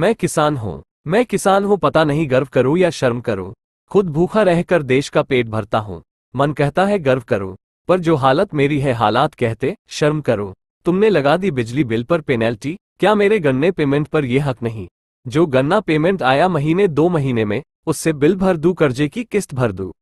मैं किसान हूँ मैं किसान हूँ पता नहीं गर्व करूँ या शर्म करूँ खुद भूखा रहकर देश का पेट भरता हूँ मन कहता है गर्व करो पर जो हालत मेरी है हालात कहते शर्म करो तुमने लगा दी बिजली बिल पर पेनल्टी क्या मेरे गन्ने पेमेंट पर ये हक नहीं जो गन्ना पेमेंट आया महीने दो महीने में उससे बिल भर दू कर्जे की किस्त भर दू